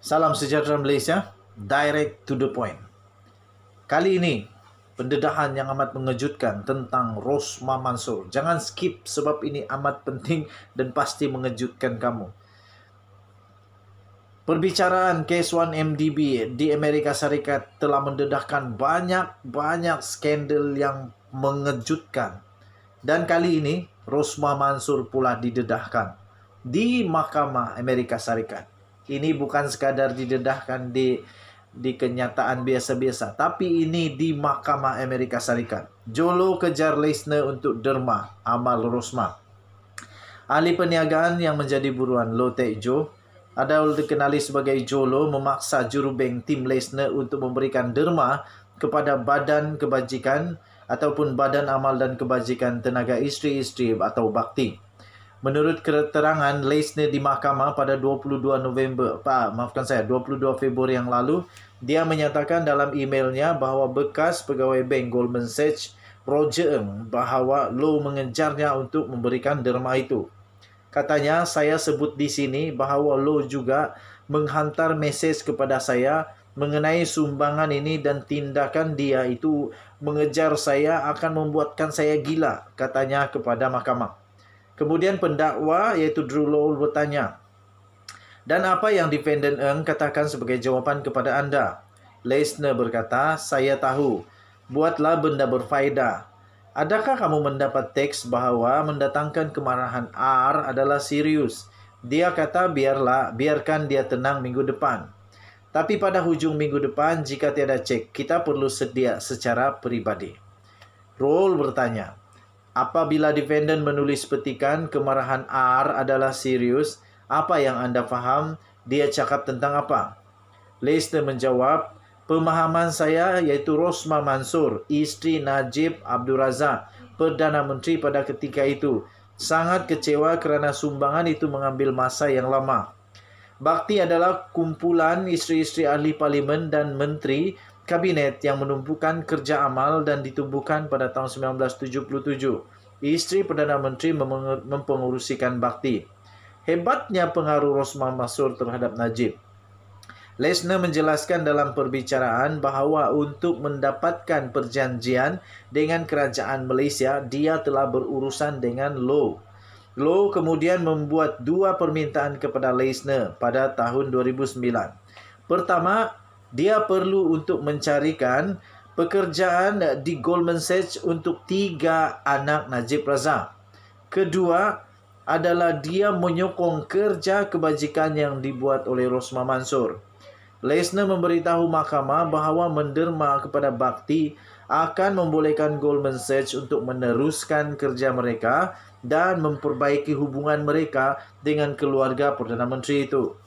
Salam sejahtera Malaysia, direct to the point. Kali ini, pendedahan yang amat mengejutkan tentang Rosma Mansur. Jangan skip sebab ini amat penting dan pasti mengejutkan kamu. Perbicaraan kes 1MDB di Amerika Syarikat telah mendedahkan banyak-banyak skandal yang mengejutkan. Dan kali ini, Rosma Mansur pula didedahkan di Mahkamah Amerika Syarikat ini bukan sekadar didedahkan di di kenyataan biasa-biasa tapi ini di Mahkamah Amerika Serikat. Jolo kejar Lesne untuk derma amal Rosma. Ahli perniagaan yang menjadi buruan Lotte Jo ada dikenali sebagai Jolo memaksa jurubeng tim Lesne untuk memberikan derma kepada badan kebajikan ataupun badan amal dan kebajikan tenaga isteri-isteri atau bakti. Menurut keterangan Leisner di mahkamah pada 22 November, ah, maafkan saya, 22 Februari yang lalu, dia menyatakan dalam emailnya bahawa bekas pegawai bank Goldman Sachs Roger Ng bahawa lo mengejarnya untuk memberikan derma itu. Katanya, saya sebut di sini bahawa lo juga menghantar mesej kepada saya mengenai sumbangan ini dan tindakan dia itu mengejar saya akan membuatkan saya gila, katanya kepada mahkamah. Kemudian pendakwa iaitu Drew Lowell bertanya, Dan apa yang defendant Eng katakan sebagai jawapan kepada anda? Leisner berkata, saya tahu, buatlah benda berfaedah. Adakah kamu mendapat teks bahawa mendatangkan kemarahan R adalah serius? Dia kata biarlah, biarkan dia tenang minggu depan. Tapi pada hujung minggu depan, jika tiada cek, kita perlu sedia secara peribadi. Roll bertanya, apabila defendant menulis petikan kemarahan R adalah serius, apa yang anda faham dia cakap tentang apa? Lester menjawab, pemahaman saya iaitu Rosma Mansur, isteri Najib Abdul Razak, Perdana Menteri pada ketika itu, sangat kecewa kerana sumbangan itu mengambil masa yang lama. Bakti adalah kumpulan isteri-isteri ahli parlimen dan menteri kabinet yang menumpukan kerja amal dan ditumbuhkan pada tahun 1977. Isteri Perdana Menteri mempengurusikan bakti. Hebatnya pengaruh Rosmah Masur terhadap Najib. Lesner menjelaskan dalam perbicaraan bahawa untuk mendapatkan perjanjian dengan kerajaan Malaysia, dia telah berurusan dengan Low. Low kemudian membuat dua permintaan kepada Lesner pada tahun 2009. Pertama, dia perlu untuk mencarikan pekerjaan di Goldman Sachs untuk tiga anak Najib Razak. Kedua adalah dia menyokong kerja kebajikan yang dibuat oleh Rosma Mansur. Lesner memberitahu mahkamah bahawa menderma kepada bakti akan membolehkan Goldman Sachs untuk meneruskan kerja mereka dan memperbaiki hubungan mereka dengan keluarga Perdana Menteri itu.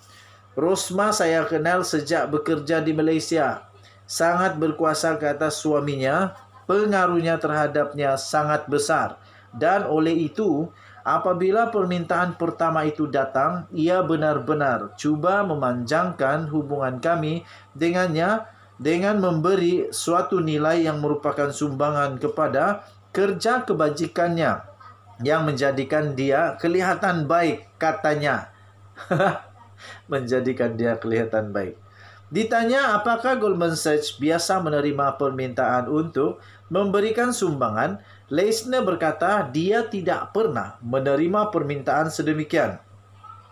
Rosma saya kenal sejak bekerja di Malaysia. Sangat berkuasa ke atas suaminya, pengaruhnya terhadapnya sangat besar. Dan oleh itu, apabila permintaan pertama itu datang, ia benar-benar cuba memanjangkan hubungan kami dengannya dengan memberi suatu nilai yang merupakan sumbangan kepada kerja kebajikannya yang menjadikan dia kelihatan baik katanya. menjadikan dia kelihatan baik. Ditanya apakah Goldman Sachs biasa menerima permintaan untuk memberikan sumbangan, Leisner berkata dia tidak pernah menerima permintaan sedemikian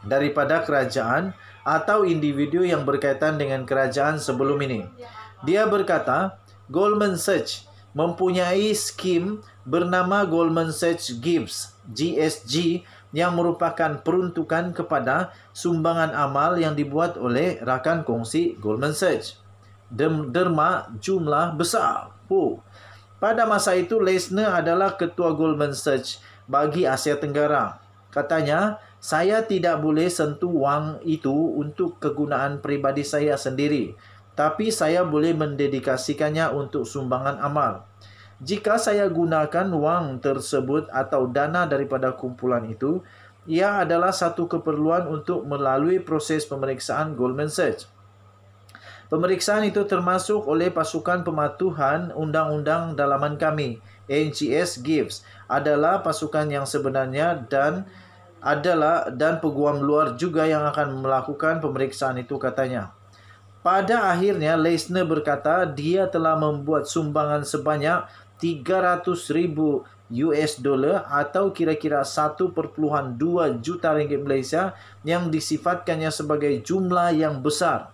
daripada kerajaan atau individu yang berkaitan dengan kerajaan sebelum ini. Dia berkata, Goldman Sachs mempunyai skim bernama Goldman Sachs Gives, GSG, yang merupakan peruntukan kepada sumbangan amal yang dibuat oleh rakan kongsi Goldman Sachs. Dem derma jumlah besar. Oh. Pada masa itu, Lesner adalah ketua Goldman Sachs bagi Asia Tenggara. Katanya, saya tidak boleh sentuh wang itu untuk kegunaan pribadi saya sendiri, tapi saya boleh mendedikasikannya untuk sumbangan amal jika saya gunakan wang tersebut atau dana daripada kumpulan itu, ia adalah satu keperluan untuk melalui proses pemeriksaan Goldman Sachs. Pemeriksaan itu termasuk oleh pasukan pematuhan undang-undang dalaman kami, NGS Gives, adalah pasukan yang sebenarnya dan adalah dan peguam luar juga yang akan melakukan pemeriksaan itu katanya. Pada akhirnya Leisner berkata dia telah membuat sumbangan sebanyak 300 ribu US dollar atau kira-kira 1.2 juta ringgit Malaysia yang disifatkannya sebagai jumlah yang besar.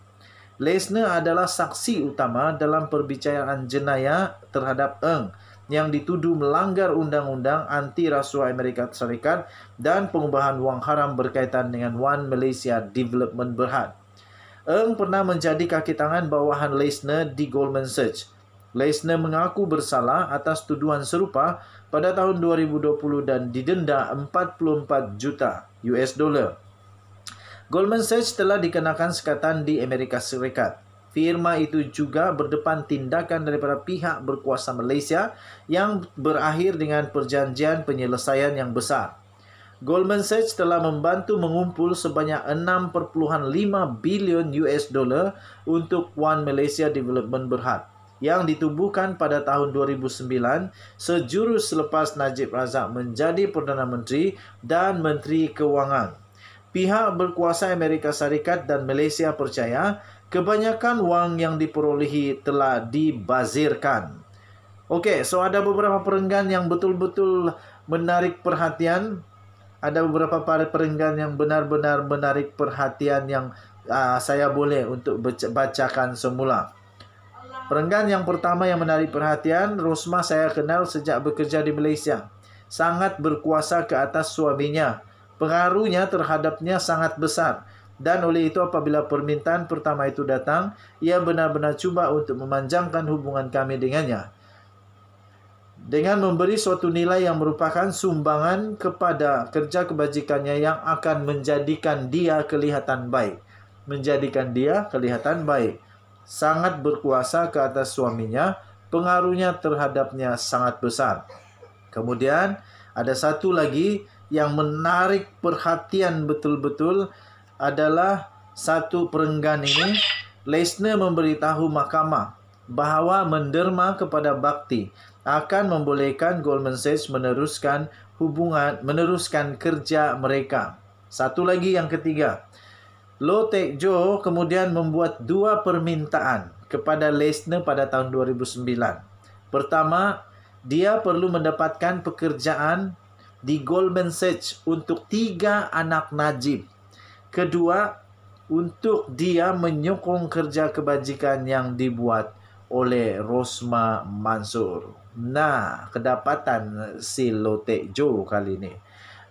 Lesner adalah saksi utama dalam perbicaraan jenayah terhadap Eng yang dituduh melanggar undang-undang anti rasuah Amerika Serikat dan pengubahan wang haram berkaitan dengan One Malaysia Development Berhad. Eng pernah menjadi kaki tangan bawahan Lesner di Goldman Sachs. Leisner mengaku bersalah atas tuduhan serupa pada tahun 2020 dan didenda 44 juta US dollar. Goldman Sachs telah dikenakan sekatan di Amerika Serikat. Firma itu juga berdepan tindakan daripada pihak berkuasa Malaysia yang berakhir dengan perjanjian penyelesaian yang besar. Goldman Sachs telah membantu mengumpul sebanyak 6.5 bilion US dollar untuk One Malaysia Development Berhad yang ditubuhkan pada tahun 2009 sejurus selepas Najib Razak menjadi Perdana Menteri dan Menteri Kewangan. Pihak berkuasa Amerika Syarikat dan Malaysia percaya kebanyakan wang yang diperolehi telah dibazirkan. Okey, so ada beberapa perenggan yang betul-betul menarik perhatian. Ada beberapa perenggan yang benar-benar menarik perhatian yang uh, saya boleh untuk bacakan semula. Perenggan yang pertama yang menarik perhatian, Rosma saya kenal sejak bekerja di Malaysia. Sangat berkuasa ke atas suaminya. Pengaruhnya terhadapnya sangat besar. Dan oleh itu apabila permintaan pertama itu datang, ia benar-benar cuba untuk memanjangkan hubungan kami dengannya. Dengan memberi suatu nilai yang merupakan sumbangan kepada kerja kebajikannya yang akan menjadikan dia kelihatan baik. Menjadikan dia kelihatan baik sangat berkuasa ke atas suaminya, pengaruhnya terhadapnya sangat besar. Kemudian ada satu lagi yang menarik perhatian betul-betul adalah satu perenggan ini Lesner memberitahu mahkamah bahwa menderma kepada bakti akan membolehkan Goldman Sachs meneruskan hubungan meneruskan kerja mereka. Satu lagi yang ketiga, Lo Tek Jo kemudian membuat dua permintaan kepada Lesner pada tahun 2009. Pertama, dia perlu mendapatkan pekerjaan di Goldman Sachs untuk tiga anak Najib. Kedua, untuk dia menyokong kerja kebajikan yang dibuat oleh Rosma Mansur. Nah, kedapatan si Lotte Joe kali ini.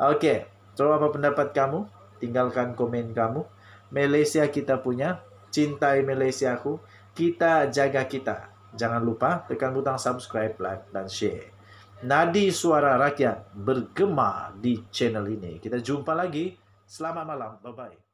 Okey, okay, so apa pendapat kamu? Tinggalkan komen kamu. Malaysia kita punya. Cintai Malaysia aku. Kita jaga kita. Jangan lupa tekan butang subscribe, like dan share. Nadi suara rakyat bergema di channel ini. Kita jumpa lagi. Selamat malam. Bye-bye.